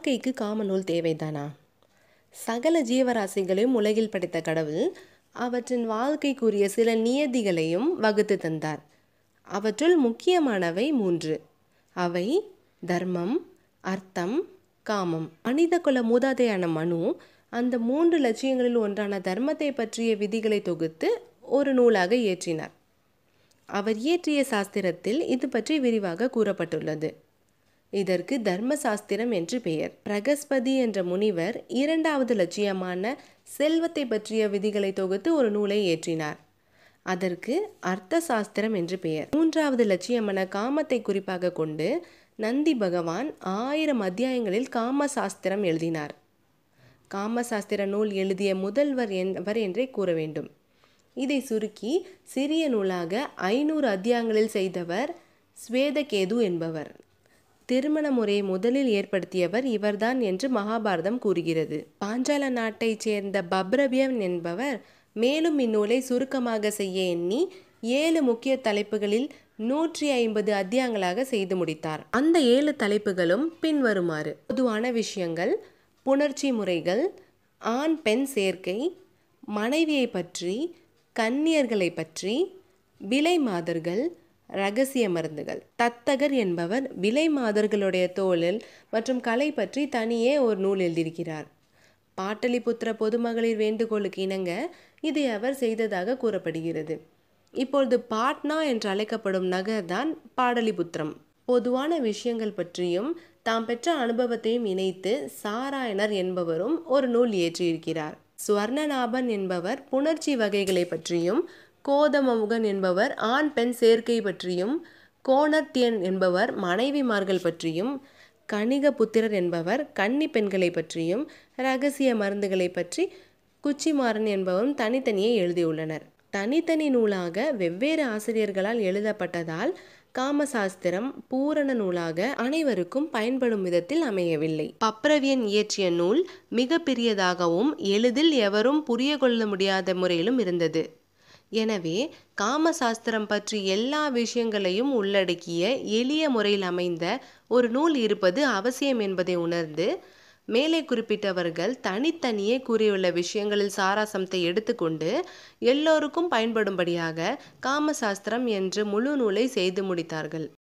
வாழ்க்கைக்கு காமநூல் தேவைதானா சகல ஜீவராசிகளையும் உலகில் படைத்த கடவுள் அவற்றின் வாழ்க்கைக்குரிய சில நியதிகளையும் வகுத்து தந்தார் அவற்றுள் முக்கியமானவை மூன்று அவை தர்மம் அர்த்தம் காமம் மனித குல மூதாதையான மனு அந்த மூன்று லட்சியங்களில் ஒன்றான தர்மத்தை பற்றிய விதிகளை தொகுத்து ஒரு நூலாக இயற்றினார் அவர் இயற்றிய சாஸ்திரத்தில் இது பற்றி விரிவாக கூறப்பட்டுள்ளது இதற்கு தர்மசாஸ்திரம் என்று பெயர் பிரகஸ்பதி என்ற முனிவர் இரண்டாவது லட்சியமான செல்வத்தை பற்றிய விதிகளை தொகுத்து ஒரு நூலை ஏற்றினார் அதற்கு அர்த்த சாஸ்திரம் என்று பெயர் மூன்றாவது லட்சியமான காமத்தை குறிப்பாக கொண்டு நந்தி பகவான் ஆயிரம் அத்தியாயங்களில் காம சாஸ்திரம் எழுதினார் காமசாஸ்திர நூல் எழுதிய முதல்வர் என்பர் என்றே கூற வேண்டும் இதை சுருக்கி சிறிய நூலாக ஐநூறு அத்தியாயங்களில் செய்தவர் ஸ்வேதகேது என்பவர் திருமண முறையை முதலில் ஏற்படுத்தியவர் இவர்தான் என்று மகாபாரதம் கூறுகிறது பாஞ்சால நாட்டைச் சேர்ந்த பப்ரவியன் என்பவர் மேலும் இந்நூலை சுருக்கமாக செய்ய எண்ணி ஏழு முக்கிய தலைப்புகளில் நூற்றி ஐம்பது அத்தியாயங்களாக செய்து முடித்தார் அந்த ஏழு தலைப்புகளும் பின்வருமாறு பொதுவான விஷயங்கள் புணர்ச்சி முறைகள் ஆண் பெண் சேர்க்கை மனைவியை பற்றி கன்னியர்களை பற்றி விலை மாதர்கள் ரகசிய மருந்துகள் தத்தகர் என்பவர் விலை மாதர்களுடைய தோழில் மற்றும் கலை பற்றி தனியே ஒரு நூல் எழுதியிருக்கிறார் பாட்டலிபுத்திர பொதுமகளிர் வேண்டுகோளுக்கு இணங்க இதை அவர் செய்ததாக கூறப்படுகிறது இப்பொழுது பாட்னா என்று அழைக்கப்படும் நகர் தான் பாடலிபுத்திரம் பொதுவான விஷயங்கள் பற்றியும் தாம் பெற்ற அனுபவத்தையும் இணைத்து சாராயணர் என்பவரும் ஒரு நூல் இயற்றியிருக்கிறார் சுவர்ணநாபன் என்பவர் புணர்ச்சி வகைகளை பற்றியும் கோதமமுகன் என்பவர் ஆண் பெண் சேர்க்கை பற்றியும் கோணத்தியன் என்பவர் மனைவிமார்கள் பற்றியும் கணிக புத்திரர் என்பவர் கன்னி பெண்களை பற்றியும் ரகசிய மருந்துகளை பற்றி குச்சிமாறன் என்பவரும் தனித்தனியே எழுதியுள்ளனர் தனித்தனி நூலாக வெவ்வேறு ஆசிரியர்களால் எழுதப்பட்டதால் காமசாஸ்திரம் பூரண நூலாக அனைவருக்கும் பயன்படும் விதத்தில் அமையவில்லை பப்ரவியன் இயற்றிய நூல் மிக பெரியதாகவும் எளிதில் எவரும் புரிய கொள்ள முடியாத முறையிலும் இருந்தது எனவே காமசாஸ்திரம் பற்றி எல்லா விஷயங்களையும் உள்ளடக்கிய எளிய முறையில் அமைந்த ஒரு நூல் இருப்பது அவசியம் என்பதை உணர்ந்து மேலே குறிப்பிட்டவர்கள் தனித்தனியே கூறியுள்ள விஷயங்களில் சாராசம்தை எடுத்துக்கொண்டு எல்லோருக்கும் பயன்படும்படியாக காமசாஸ்திரம் என்று முழு நூலை செய்து முடித்தார்கள்